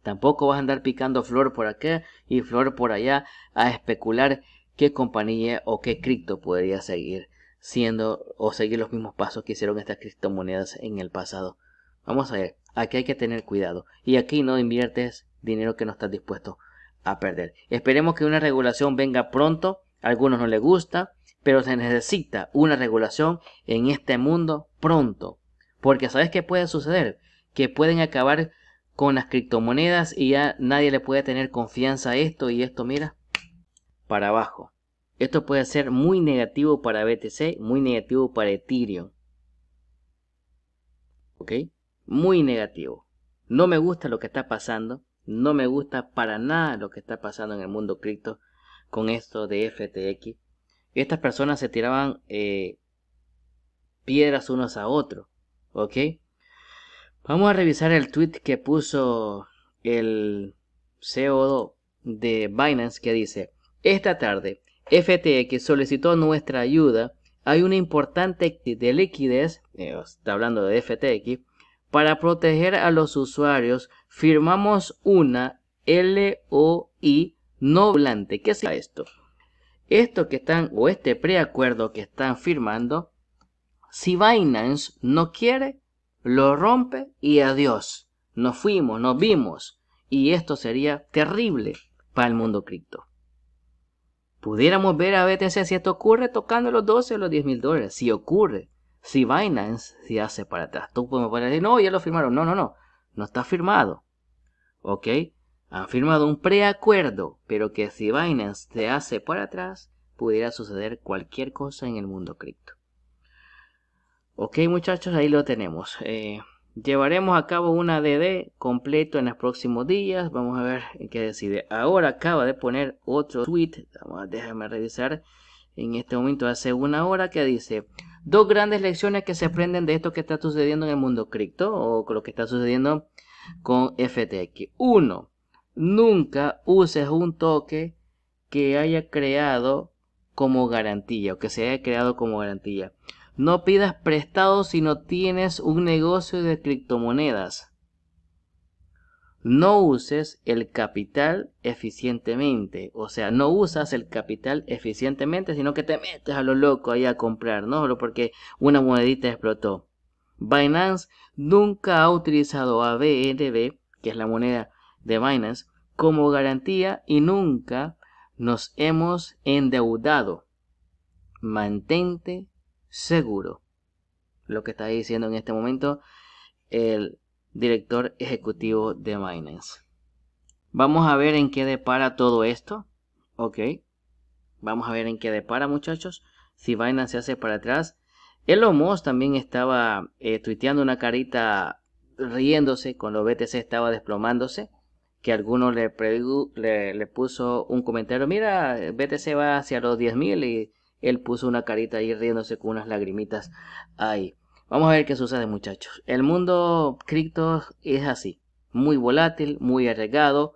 Tampoco vas a andar picando flor por acá y flor por allá a especular qué compañía o qué cripto podría seguir siendo o seguir los mismos pasos que hicieron estas criptomonedas en el pasado. Vamos a ver, aquí hay que tener cuidado y aquí no inviertes dinero que no estás dispuesto a perder. Esperemos que una regulación venga pronto, a algunos no les gusta, pero se necesita una regulación en este mundo pronto, porque ¿sabes qué puede suceder? Que pueden acabar con las criptomonedas y ya nadie le puede tener confianza a esto y esto, mira, para abajo. Esto puede ser muy negativo para BTC, muy negativo para Ethereum. ¿Ok? Muy negativo. No me gusta lo que está pasando. No me gusta para nada lo que está pasando en el mundo cripto con esto de FTX. Estas personas se tiraban eh, piedras unos a otros. ¿Ok? Vamos a revisar el tweet que puso el CO2 e de Binance que dice, esta tarde, FTX solicitó nuestra ayuda. Hay una importante de liquidez, eh, está hablando de FTX, para proteger a los usuarios. Firmamos una LOI no volante. ¿Qué significa esto? Esto que están, o este preacuerdo que están firmando, si Binance no quiere, lo rompe y adiós. Nos fuimos, nos vimos. Y esto sería terrible para el mundo cripto. Pudiéramos ver a BTC si esto ocurre tocando los 12 o los 10 mil dólares. Si ocurre, si Binance se hace para atrás. Tú puedes decir, no, ya lo firmaron. No, no, no. No está firmado. ¿Ok? Han firmado un preacuerdo, pero que si Binance se hace para atrás, pudiera suceder cualquier cosa en el mundo cripto. Ok, muchachos, ahí lo tenemos. Eh, Llevaremos a cabo una DD completo en los próximos días. Vamos a ver qué decide. Ahora acaba de poner otro tweet. déjame revisar. En este momento, hace una hora, que dice: Dos grandes lecciones que se aprenden de esto que está sucediendo en el mundo cripto o con lo que está sucediendo con FTX. Uno, nunca uses un toque que haya creado como garantía o que se haya creado como garantía. No pidas prestado si no tienes un negocio de criptomonedas. No uses el capital eficientemente. O sea, no usas el capital eficientemente, sino que te metes a lo loco ahí a comprar, ¿no? Solo porque una monedita explotó. Binance nunca ha utilizado a que es la moneda de Binance, como garantía y nunca nos hemos endeudado. Mantente seguro lo que está diciendo en este momento el director ejecutivo de Binance. Vamos a ver en qué depara todo esto. Ok. Vamos a ver en qué depara, muchachos. Si Binance se hace para atrás. El Musk también estaba eh, tuiteando una carita riéndose cuando BTC estaba desplomándose. Que alguno le, le, le, puso un comentario. Mira, BTC va hacia los 10.000 y él puso una carita ahí riéndose con unas lagrimitas ahí. Vamos a ver qué sucede muchachos. El mundo cripto es así. Muy volátil, muy arriesgado.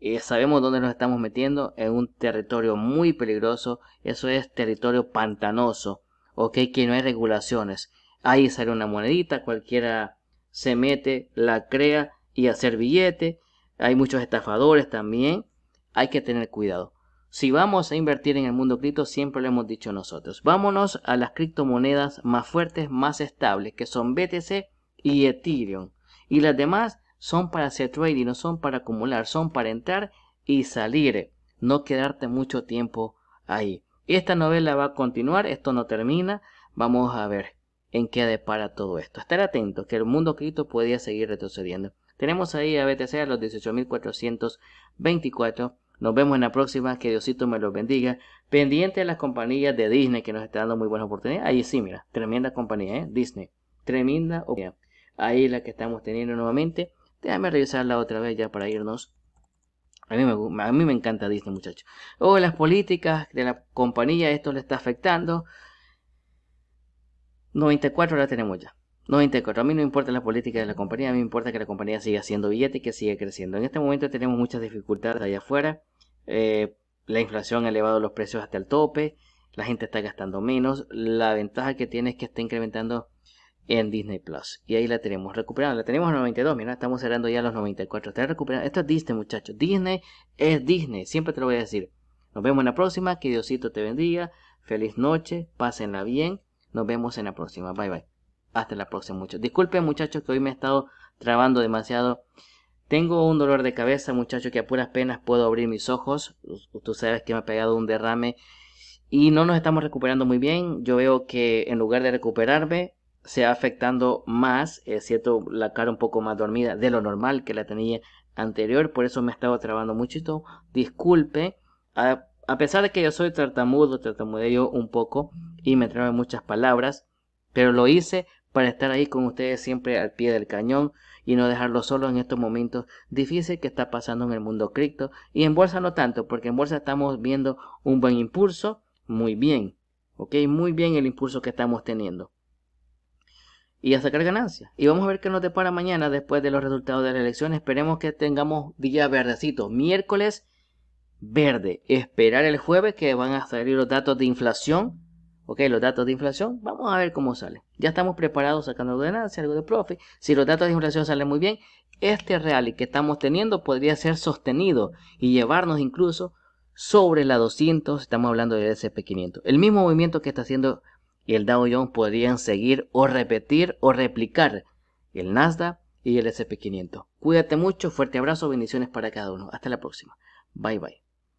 Eh, sabemos dónde nos estamos metiendo. En un territorio muy peligroso. Eso es territorio pantanoso. Ok, que no hay regulaciones. Ahí sale una monedita. Cualquiera se mete, la crea y hacer billete. Hay muchos estafadores también. Hay que tener cuidado. Si vamos a invertir en el mundo cripto, siempre lo hemos dicho nosotros. Vámonos a las criptomonedas más fuertes, más estables, que son BTC y Ethereum. Y las demás son para hacer trading, no son para acumular, son para entrar y salir, no quedarte mucho tiempo ahí. Esta novela va a continuar, esto no termina, vamos a ver en qué depara todo esto. Estar atento. que el mundo cripto podía seguir retrocediendo. Tenemos ahí a BTC a los 18.424 nos vemos en la próxima, que Diosito me los bendiga. Pendiente de las compañías de Disney que nos está dando muy buenas oportunidades. Ahí sí, mira, tremenda compañía, ¿eh? Disney. Tremenda oportunidad. Ahí la que estamos teniendo nuevamente. Déjame revisarla otra vez ya para irnos. A mí, me, encanta Disney, muchachos. O oh, las políticas de la compañía, esto le está afectando. 94 la tenemos ya. 94. A mí no importa la política de la compañía, a mí me importa que la compañía siga haciendo billete y que siga creciendo. En este momento tenemos muchas dificultades allá afuera. Eh, la inflación ha elevado los precios hasta el tope. La gente está gastando menos. La ventaja que tiene es que está incrementando en Disney Plus. Y ahí la tenemos recuperada. La tenemos a 92. Mira, estamos cerrando ya a los 94. Está recuperando. Esto es Disney, muchachos. Disney es Disney. Siempre te lo voy a decir. Nos vemos en la próxima. Que Diosito te bendiga. Feliz noche. Pásenla bien. Nos vemos en la próxima. Bye bye. Hasta la próxima muchachos. Disculpen muchachos que hoy me he estado trabando demasiado. Tengo un dolor de cabeza muchachos que a puras penas puedo abrir mis ojos. Tú sabes que me ha pegado un derrame y no nos estamos recuperando muy bien. Yo veo que en lugar de recuperarme se va afectando más. Es cierto, la cara un poco más dormida de lo normal que la tenía anterior. Por eso me he estado trabando muchito. Disculpe. A, pesar de que yo soy tartamudo, tartamudeo un poco y me trabe muchas palabras. Pero lo hice para estar ahí con ustedes siempre al pie del cañón y no dejarlos solos en estos momentos difíciles que está pasando en el mundo cripto. Y en bolsa no tanto, porque en bolsa estamos viendo un buen impulso, muy bien, ok, muy bien el impulso que estamos teniendo. Y a sacar ganancias. Y vamos a ver qué nos depara mañana después de los resultados de la elección. Esperemos que tengamos día verdecito. Miércoles verde. Esperar el jueves que van a salir los datos de inflación Ok, los datos de inflación, vamos a ver cómo sale. Ya estamos preparados sacando ordenancia, algo de profit. Si los datos de inflación salen muy bien, este rally que estamos teniendo podría ser sostenido y llevarnos incluso sobre la 200, estamos hablando del SP500. El mismo movimiento que está haciendo el Dow Jones podrían seguir o repetir o replicar el Nasdaq y el SP500. Cuídate mucho, fuerte abrazo, bendiciones para cada uno. Hasta la próxima. Bye bye.